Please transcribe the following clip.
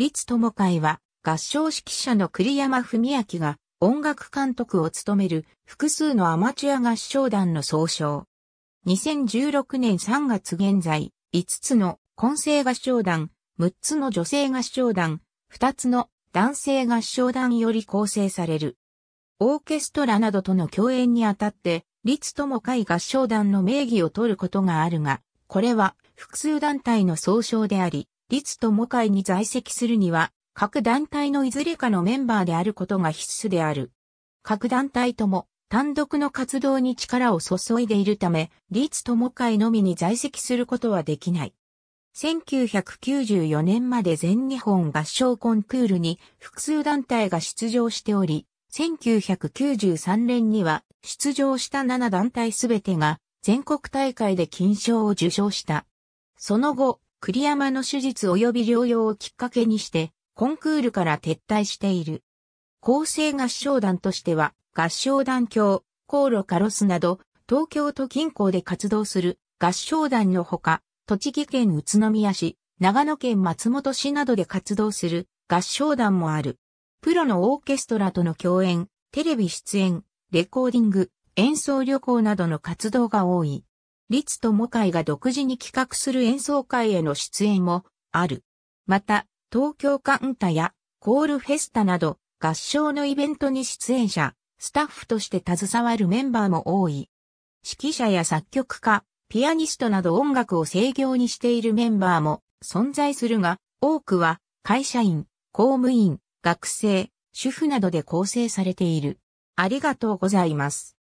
立友会は合唱指揮者の栗山文明が音楽監督を務める複数のアマチュア合唱団の総称。2016年3月現在、5つの混声合唱団、6つの女性合唱団、2つの男性合唱団より構成される。オーケストラなどとの共演にあたって、立友会合唱団の名義を取ることがあるが、これは複数団体の総称であり、立友会に在籍するには、各団体のいずれかのメンバーであることが必須である。各団体とも単独の活動に力を注いでいるため、立友会のみに在籍することはできない。1994年まで全日本合唱コンクールに複数団体が出場しており、1993年には出場した7団体すべてが全国大会で金賞を受賞した。その後、栗山の手術及び療養をきっかけにして、コンクールから撤退している。厚生合唱団としては、合唱団協、航路カロスなど、東京都近郊で活動する合唱団のほか、栃木県宇都宮市、長野県松本市などで活動する合唱団もある。プロのオーケストラとの共演、テレビ出演、レコーディング、演奏旅行などの活動が多い。とモカイが独自に企画する演奏会への出演もある。また、東京カウンタやコールフェスタなど合唱のイベントに出演者、スタッフとして携わるメンバーも多い。指揮者や作曲家、ピアニストなど音楽を制御にしているメンバーも存在するが、多くは会社員、公務員、学生、主婦などで構成されている。ありがとうございます。